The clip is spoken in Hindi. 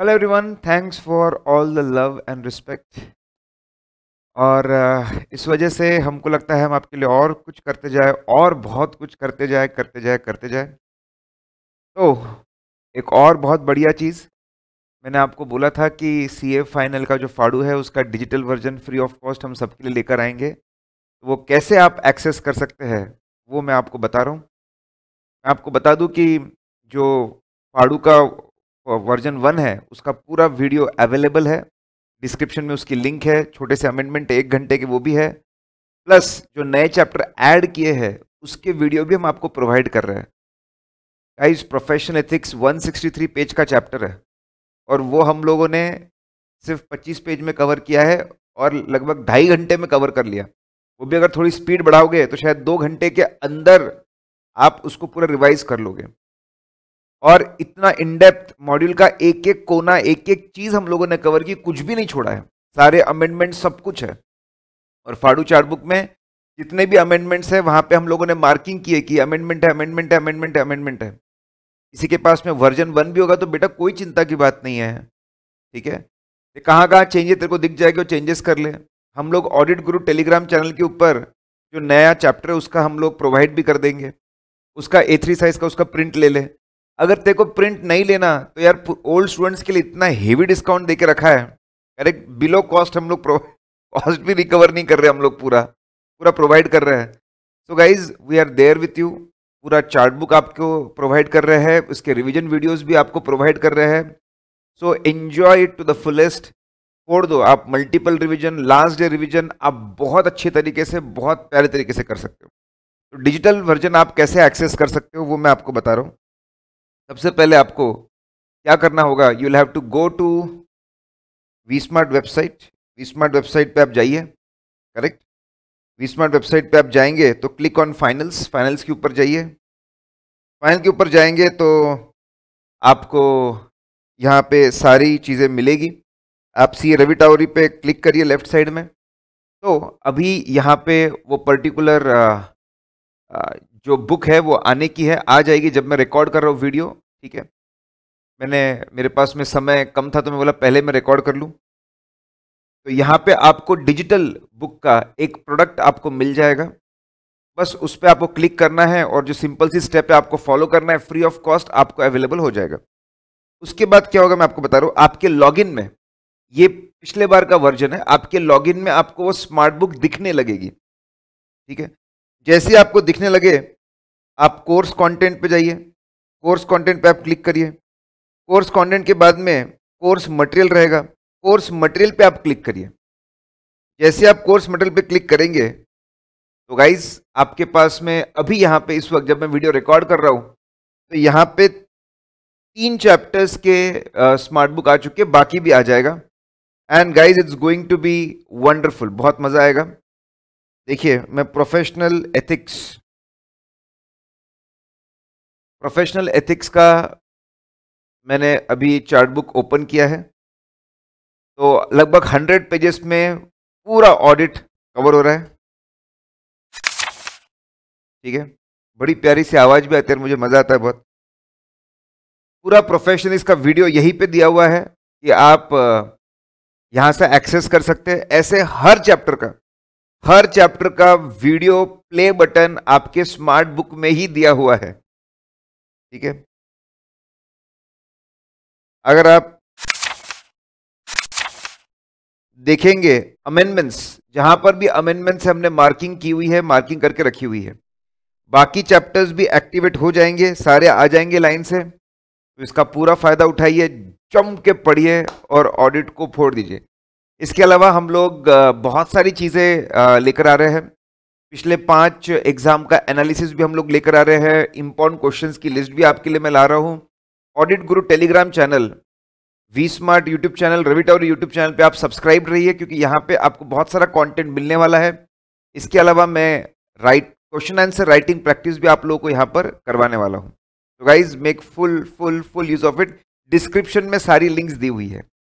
hello everyone thanks for all the love and respect और uh, इस वजह से हमको लगता है हम आपके लिए और कुछ करते जाए और बहुत कुछ करते जाए करते जाए करते जाए तो एक और बहुत बढ़िया चीज़ मैंने आपको बोला था कि सी फाइनल का जो फाड़ू है उसका digital version free of cost हम सबके लिए लेकर आएंगे तो वो कैसे आप एक्सेस कर सकते हैं वो मैं आपको बता रहा हूँ मैं आपको बता दूँ कि जो फाड़ू का वर्जन वन है उसका पूरा वीडियो अवेलेबल है डिस्क्रिप्शन में उसकी लिंक है छोटे से अमेंडमेंट एक घंटे के वो भी है प्लस जो नए चैप्टर ऐड किए हैं उसके वीडियो भी हम आपको प्रोवाइड कर रहे हैं गाइस प्रोफेशन एथिक्स 163 पेज का चैप्टर है और वो हम लोगों ने सिर्फ 25 पेज में कवर किया है और लगभग ढाई घंटे में कवर कर लिया वो भी अगर थोड़ी स्पीड बढ़ाओगे तो शायद दो घंटे के अंदर आप उसको पूरा रिवाइज कर लोगे और इतना इनडेप्थ मॉड्यूल का एक एक कोना एक एक चीज हम लोगों ने कवर की कुछ भी नहीं छोड़ा है सारे अमेंडमेंट सब कुछ है और फाड़ू चार्ट बुक में जितने भी अमेंडमेंट्स हैं वहां पे हम लोगों ने मार्किंग की है कि अमेंडमेंट है अमेंडमेंट है अमेंडमेंट है अमेंडमेंट है इसी के पास में वर्जन वन भी होगा तो बेटा कोई चिंता की बात नहीं है ठीक है कहाँ कहाँ चेंजेस तेरे को दिख जाएगा चेंजेस कर ले हम लोग ऑडिट गुरु टेलीग्राम चैनल के ऊपर जो नया चैप्टर है उसका हम लोग प्रोवाइड भी कर देंगे उसका ए थ्री साइज का उसका प्रिंट ले लें अगर तेरे को प्रिंट नहीं लेना तो यार ओल्ड स्टूडेंट्स के लिए इतना हेवी डिस्काउंट दे के रखा है अरे बिलो कॉस्ट हम लोग कॉस्ट भी रिकवर नहीं कर रहे हम लोग पूरा पूरा प्रोवाइड कर रहे हैं so guys we are there with you पूरा चार्ट बुक आपको प्रोवाइड कर रहे हैं उसके रिविजन वीडियोज़ भी आपको प्रोवाइड कर रहे हैं so enjoy it to the fullest छोड़ दो आप multiple revision last day revision आप बहुत अच्छे तरीके से बहुत प्यारे तरीके से कर सकते हो तो डिजिटल वर्जन आप कैसे एक्सेस कर सकते हो वो मैं आपको बता रहा हूँ सबसे पहले आपको क्या करना होगा you have to go to V smart website V smart website पे आप जाइए करेक्ट वी स्मार्ट वेबसाइट पे आप जाएंगे तो क्लिक ऑन फाइनल्स फाइनल्स के ऊपर जाइए फाइनल के ऊपर जाएंगे तो आपको यहाँ पे सारी चीज़ें मिलेगी आप सी रवि टावरी पे क्लिक करिए लेफ्ट साइड में तो अभी यहाँ पे वो पर्टिकुलर जो बुक है वो आने की है आ जाएगी जब मैं रिकॉर्ड कर रहा हूँ वीडियो ठीक है मैंने मेरे पास में समय कम था तो मैं बोला पहले मैं रिकॉर्ड कर लूँ तो यहाँ पे आपको डिजिटल बुक का एक प्रोडक्ट आपको मिल जाएगा बस उस पर आपको क्लिक करना है और जो सिंपल सी स्टेप है आपको फॉलो करना है फ्री ऑफ कॉस्ट आपको अवेलेबल हो जाएगा उसके बाद क्या होगा मैं आपको बता रहा हूँ आपके लॉगिन में ये पिछले बार का वर्जन है आपके लॉगिन में आपको वो स्मार्ट बुक दिखने लगेगी ठीक है जैसे आपको दिखने लगे आप कोर्स कंटेंट पे जाइए कोर्स कंटेंट पे आप क्लिक करिए कोर्स कंटेंट के बाद में कोर्स मटेरियल रहेगा कोर्स मटेरियल पे आप क्लिक करिए जैसे आप कोर्स मटेरियल पे क्लिक करेंगे तो गाइज आपके पास में अभी यहाँ पे इस वक्त जब मैं वीडियो रिकॉर्ड कर रहा हूँ तो यहाँ पे तीन चैप्टर्स के स्मार्ट बुक आ चुके बाकी भी आ जाएगा and guys it's going to be wonderful बहुत मज़ा आएगा देखिए मैं प्रोफेशनल एथिक्स प्रोफेशनल एथिक्स का मैंने अभी चार्ट बुक ओपन किया है तो लगभग हंड्रेड पेजेस में पूरा ऑडिट कवर हो रहा है ठीक है बड़ी प्यारी सी आवाज़ भी आती है मुझे मज़ा आता है बहुत पूरा प्रोफेशनल इसका वीडियो यहीं पे दिया हुआ है कि आप यहां से एक्सेस कर सकते हैं ऐसे हर चैप्टर का हर चैप्टर का वीडियो प्ले बटन आपके स्मार्ट बुक में ही दिया हुआ है ठीक है अगर आप देखेंगे अमेंडमेंट्स जहां पर भी अमेंडमेंट्स हमने मार्किंग की हुई है मार्किंग करके रखी हुई है बाकी चैप्टर्स भी एक्टिवेट हो जाएंगे सारे आ जाएंगे लाइन से तो इसका पूरा फायदा उठाइए चम के पढ़िए और ऑडिट को फोड़ दीजिए इसके अलावा हम लोग बहुत सारी चीज़ें लेकर आ रहे हैं पिछले पांच एग्ज़ाम का एनालिसिस भी हम लोग लेकर आ रहे हैं इम्पोर्टेंट क्वेश्चंस की लिस्ट भी आपके लिए मैं ला रहा हूँ audit guru Telegram channel V smart YouTube channel Ravi Taori YouTube channel पे आप सब्सक्राइब रहिए क्योंकि यहाँ पे आपको बहुत सारा कॉन्टेंट मिलने वाला है इसके अलावा मैं write question answer writing practice भी आप लोगों को यहाँ पर करवाने वाला हूँ तो guys make full full full use of it description में सारी लिंक्स दी हुई है